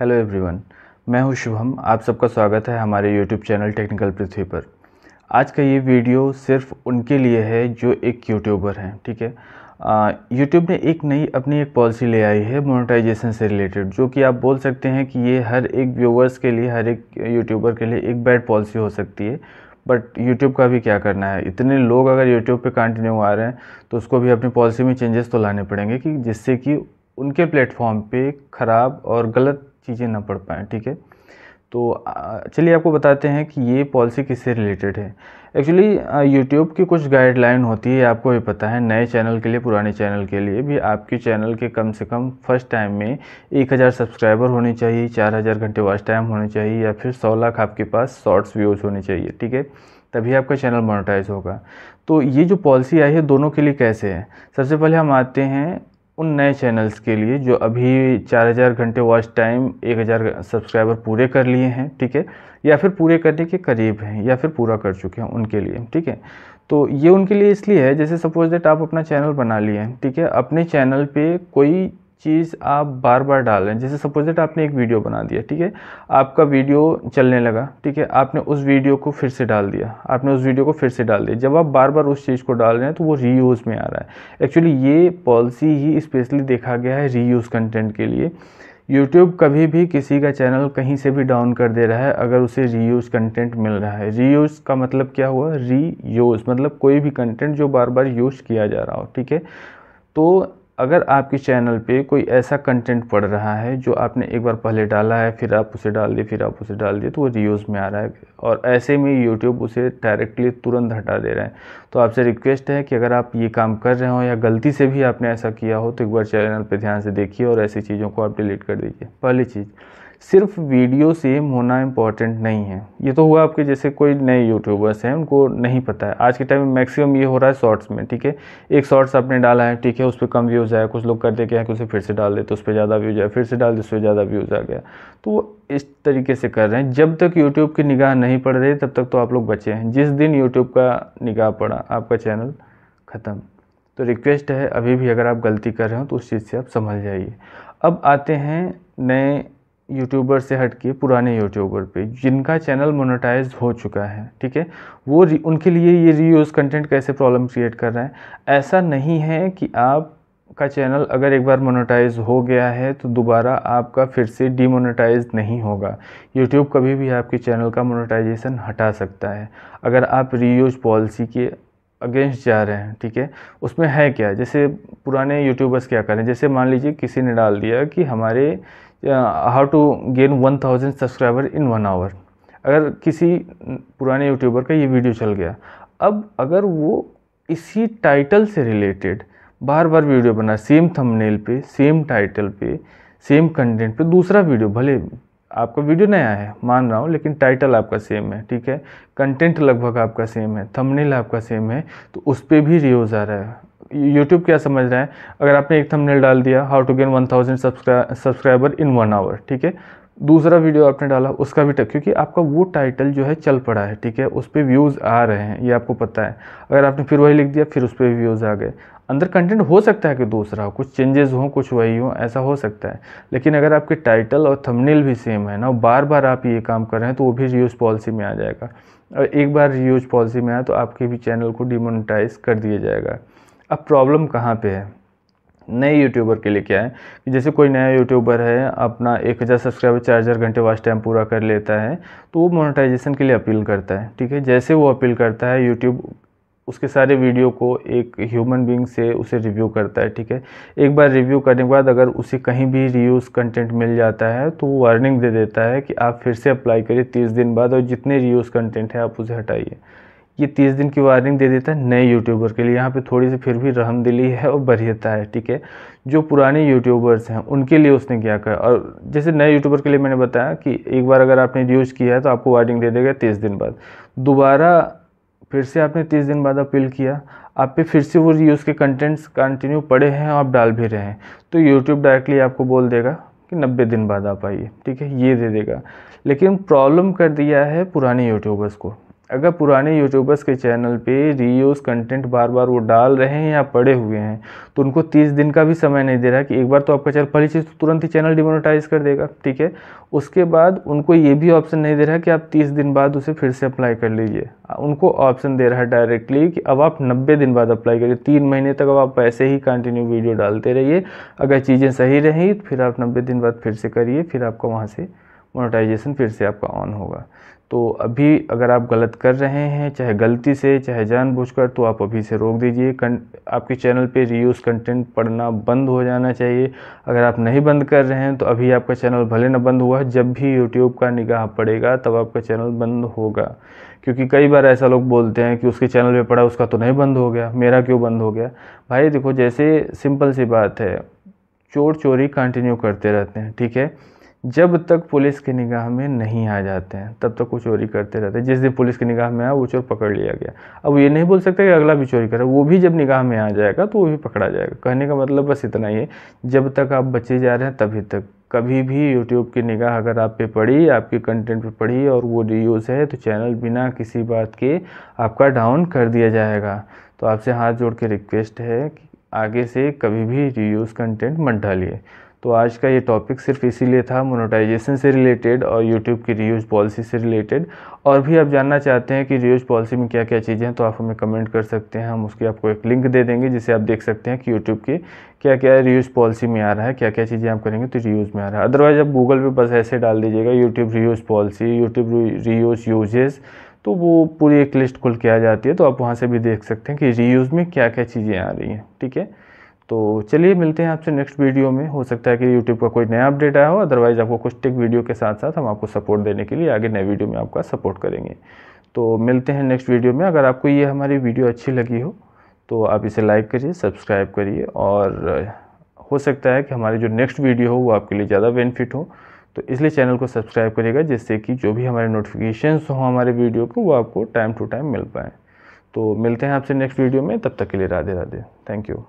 hello everyone मैं हूं शुभम आप सबका स्वागत है हमारे यूट्यूब चैनल टेक्निकल पृथ्वी पर आज का ये वीडियो सिर्फ उनके लिए है जो एक यूट्यूबर हैं ठीक है यूट्यूब ने एक नई अपनी एक पॉलिसी ले आई है मोनेटाइजेशन से रिलेटेड जो कि आप बोल सकते हैं कि ये हर एक व्यूवर्स के लिए हर एक यूट्यूबर के लिए एक बैड पॉलिसी हो सकती है बट यूट्यूब का भी क्या करना है इतने लोग अगर यूट्यूब पे कंटिन्यू आ रहे हैं तो उसको भी अपनी पॉलिसी में चेंजेस तो लाने पड़ेंगे कि जिससे कि उनके प्लेटफॉर्म पे ख़राब और गलत चीज़ें ना पढ़ पाएँ ठीक है तो चलिए आपको बताते हैं कि ये पॉलिसी किससे रिलेटेड है एक्चुअली यूट्यूब की कुछ गाइडलाइन होती है आपको भी पता है नए चैनल के लिए पुराने चैनल के लिए भी आपके चैनल के कम से कम फर्स्ट टाइम में एक हज़ार सब्सक्राइबर होने चाहिए चार हज़ार घंटे वॉच टाइम होने चाहिए या फिर सौ लाख आपके पास शॉर्ट्स व्यूज़ होने चाहिए ठीक है तभी आपका चैनल मोनोटाइज होगा तो ये जो पॉलिसी आई है दोनों के लिए कैसे है सबसे पहले हम आते हैं उन नए चैनल्स के लिए जो अभी 4000 घंटे वॉच टाइम 1000 सब्सक्राइबर पूरे कर लिए हैं ठीक है या फिर पूरे करने के करीब हैं या फिर पूरा कर चुके हैं उनके लिए ठीक है तो ये उनके लिए इसलिए है जैसे सपोज दैट आप अपना चैनल बना लिए ठीक है अपने चैनल पे कोई चीज़ आप बार बार डाल रहे हैं जैसे सपोज दैट आपने एक वीडियो बना दिया ठीक है आपका वीडियो चलने लगा ठीक है आपने उस वीडियो को फिर से डाल दिया आपने उस वीडियो को फिर से डाल दिया जब आप बार बार उस चीज़ को डाल रहे हैं तो वो रीयूज़ में आ रहा है एक्चुअली ये पॉलिसी ही स्पेशली देखा गया है रीयूज़ कंटेंट के लिए यूट्यूब कभी भी किसी का चैनल कहीं से भी डाउन कर दे रहा है अगर उसे रीयूज़ कंटेंट मिल रहा है रीयूज़ का मतलब क्या हुआ रीयूज़ मतलब कोई भी कंटेंट जो बार बार यूज़ किया जा रहा हो ठीक है तो अगर आपके चैनल पे कोई ऐसा कंटेंट पड़ रहा है जो आपने एक बार पहले डाला है फिर आप उसे डाल दिए फिर आप उसे डाल दिए तो वो रीयूज़ में आ रहा है और ऐसे में यूट्यूब उसे डायरेक्टली तुरंत हटा दे रहा है तो आपसे रिक्वेस्ट है कि अगर आप ये काम कर रहे हो या गलती से भी आपने ऐसा किया हो तो एक बार चैनल पर ध्यान से देखिए और ऐसी चीज़ों को आप डिलीट कर दीजिए पहली चीज़ सिर्फ वीडियो सेम होना इम्पॉर्टेंट नहीं है ये तो हुआ आपके जैसे कोई नए यूट्यूबर्स हैं उनको नहीं पता है आज के टाइम में मैक्सिमम ये हो रहा है शॉर्ट्स में ठीक है एक शॉर्ट्स आपने डाला है ठीक है उस पर कम व्यूज़ आया कुछ लोग करते क्या है कि उसे फिर से डाल देते उस पर ज़्यादा व्यूज़ आया फिर से डाल दे उस पर ज़्यादा व्यूज़ आ गया तो वो इस तरीके से कर रहे हैं जब तक यूट्यूब की निगाह नहीं पड़ रही तब तक तो आप लोग बचे हैं जिस दिन यूट्यूब का निगाह पड़ा आपका चैनल ख़त्म तो रिक्वेस्ट है अभी भी अगर आप गलती कर रहे हो तो उस चीज़ से आप समझ जाइए अब आते हैं नए यूट्यूबर से हट के पुराने यूट्यूबर पे जिनका चैनल मोनेटाइज हो चुका है ठीक है वो उनके लिए ये रीयूज़ कंटेंट कैसे प्रॉब्लम क्रिएट कर रहा है ऐसा नहीं है कि आप का चैनल अगर एक बार मोनेटाइज हो गया है तो दोबारा आपका फिर से डीमोनेटाइज नहीं होगा यूट्यूब कभी भी आपके चैनल का मोनेटाइजेशन हटा सकता है अगर आप रीयूज पॉलिसी के अगेंस्ट जा रहे हैं ठीक है उसमें है क्या जैसे पुराने यूट्यूबर्स क्या करें जैसे मान लीजिए किसी ने डाल दिया कि हमारे how to gain one thousand subscriber in one hour अगर किसी पुराने यूट्यूबर का ये वीडियो चल गया अब अगर वो इसी टाइटल से रिलेटेड बार बार वीडियो बना सेम थंबनेल पे सेम टाइटल पे सेम कंटेंट पे दूसरा वीडियो भले आपका वीडियो नया है मान रहा हूँ लेकिन टाइटल आपका सेम है ठीक है कंटेंट लगभग आपका सेम है थंबनेल आपका सेम है तो उस पर भी रिव्यूज़ आ रहा है यूट्यूब क्या समझ रहे हैं अगर आपने एक थंबनेल डाल दिया how to gain one thousand subscriber in one hour ठीक है दूसरा वीडियो आपने डाला उसका भी टक क्योंकि आपका वो टाइटल जो है चल पड़ा है ठीक है उस पर व्यूज़ आ रहे हैं ये आपको पता है अगर आपने फिर वही लिख दिया फिर उस पर व्यूज़ आ गए अंदर कंटेंट हो सकता है कि दूसरा हो कुछ चेंजेस हो कुछ वही हो ऐसा हो सकता है लेकिन अगर आपके टाइटल और थंबनेल भी सेम है ना बार बार आप ये काम कर रहे हैं तो वो भी रियूज पॉलिसी में आ जाएगा और एक बार रियूज पॉलिसी में आया तो आपके भी चैनल को डिमोनिटाइज कर दिया जाएगा अब प्रॉब्लम कहाँ पे है नए यूट्यूबर के लिए क्या है कि जैसे कोई नया यूट्यूबर है अपना एक हज़ार सब्सक्राइबर चार हज़ार घंटे वास्ट टाइम पूरा कर लेता है तो वो मोनेटाइजेशन के लिए अपील करता है ठीक है जैसे वो अपील करता है यूट्यूब उसके सारे वीडियो को एक ह्यूमन बींग से उसे रिव्यू करता है ठीक है एक बार रिव्यू करने के बाद अगर उसे कहीं भी रिव्यूज कंटेंट मिल जाता है तो वो वार्निंग दे देता है कि आप फिर से अप्लाई करिए तीस दिन बाद और जितने रिव्यूज कंटेंट है आप उसे हटाइए ये तीस दिन की वार्निंग दे देता है नए यूट्यूबर के लिए यहाँ पे थोड़ी सी फिर भी रहमदिली है और बढ़ियता है ठीक है जो पुराने यूट्यूबर्स हैं उनके लिए उसने क्या कहा और जैसे नए यूट्यूबर के लिए मैंने बताया कि एक बार अगर आपने यूज़ किया है तो आपको वार्निंग दे देगा तीस दिन बाद दोबारा फिर से आपने तीस दिन बाद अपील किया आप पे फिर से वो यूज़ के कंटेंट्स कंटिन्यू पड़े हैं और आप डाल भी रहे हैं तो यूट्यूब डायरेक्टली आपको बोल देगा कि नब्बे दिन बाद आप आइए ठीक है ये दे देगा लेकिन प्रॉब्लम कर दिया है पुराने यूट्यूबर्स को अगर पुराने यूट्यूबर्स के चैनल पे रीयूज़ कंटेंट बार बार वो डाल रहे हैं या पड़े हुए हैं तो उनको तीस दिन का भी समय नहीं दे रहा कि एक बार तो आपका चैनल पहली चीज़ तो तुरंत ही चैनल डिमोनेटाइज कर देगा ठीक है उसके बाद उनको ये भी ऑप्शन नहीं दे रहा कि आप तीस दिन बाद उसे फिर से अप्लाई कर लीजिए उनको ऑप्शन दे रहा है डायरेक्टली कि अब आप नब्बे दिन बाद अप्लाई करिए तीन महीने तक अब आप ऐसे ही कंटिन्यू वीडियो डालते रहिए अगर चीज़ें सही रहें तो फिर आप नब्बे दिन बाद फिर से करिए फिर आपका वहाँ से मोनोटाइजेशन फिर से आपका ऑन होगा तो अभी अगर आप गलत कर रहे हैं चाहे गलती से चाहे जानबूझकर तो आप अभी से रोक दीजिए आपके चैनल पे रीयूज़ कंटेंट पढ़ना बंद हो जाना चाहिए अगर आप नहीं बंद कर रहे हैं तो अभी आपका चैनल भले ना बंद हुआ जब भी यूट्यूब का निगाह पड़ेगा तब आपका चैनल बंद होगा क्योंकि कई बार ऐसा लोग बोलते हैं कि उसके चैनल पर पढ़ा उसका तो नहीं बंद हो गया मेरा क्यों बंद हो गया भाई देखो जैसे सिंपल सी बात है चोर चोरी कंटिन्यू करते रहते हैं ठीक है जब तक पुलिस की निगाह में नहीं आ जाते हैं तब तक वो चोरी करते रहते हैं जिस दिन पुलिस की निगाह में आया वो चोर पकड़ लिया गया अब ये नहीं बोल सकते कि अगला भी चोरी करे वो भी जब निगाह में आ जाएगा तो वो भी पकड़ा जाएगा कहने का मतलब बस इतना ही है जब तक आप बचे जा रहे हैं तभी तक कभी भी यूट्यूब की निगाह अगर आप पे पड़ी आपके कंटेंट पे पड़ी और वो रीयूज़ है तो चैनल बिना किसी बात के आपका डाउन कर दिया जाएगा तो आपसे हाथ जोड़ के रिक्वेस्ट है कि आगे से कभी भी रीयूज़ कंटेंट मत डालिए तो आज का ये टॉपिक सिर्फ इसीलिए था मोनोटाइजेशन से रिलेटेड और यूट्यूब की रियूज पॉलिसी से रिलेटेड और भी आप जानना चाहते हैं कि रियूज पॉलिसी में क्या क्या चीज़ें हैं तो आप हमें कमेंट कर सकते हैं हम उसकी आपको एक लिंक दे देंगे जिसे आप देख सकते हैं कि यूट्यूब की क्या क्या रियूज पॉलिसी में आ रहा है क्या क्या चीज़ें आप करेंगे तो रीयूज में आ रहा है अदरवाइज़ आप गूगल पर बस ऐसे डाल दीजिएगा YouTube reuse policy YouTube reuse usage तो वो पूरी एक लिस्ट खुल के आ जाती है तो आप वहाँ से भी देख सकते हैं कि रीयूज़ में क्या क्या चीज़ें आ रही हैं ठीक है तो चलिए मिलते हैं आपसे नेक्स्ट वीडियो में हो सकता है कि यूट्यूब का कोई नया अपडेट आया हो अदरवाइज़ आपको कुछ टेक वीडियो के साथ साथ हम आपको सपोर्ट देने के लिए आगे नए वीडियो में आपका सपोर्ट करेंगे तो मिलते हैं नेक्स्ट वीडियो में अगर आपको ये हमारी वीडियो अच्छी लगी हो तो आप इसे लाइक करिए सब्सक्राइब करिए और हो सकता है कि हमारी जो नेक्स्ट वीडियो हो वो आपके लिए ज़्यादा बेनिफिट हो तो इसलिए चैनल को सब्सक्राइब करिएगा जिससे कि जो भी हमारे नोटिफिकेशन हो हमारे वीडियो को वो आपको टाइम टू टाइम मिल पाए तो मिलते हैं आपसे नेक्स्ट वीडियो में तब तक के लिए राधे राधे थैंक यू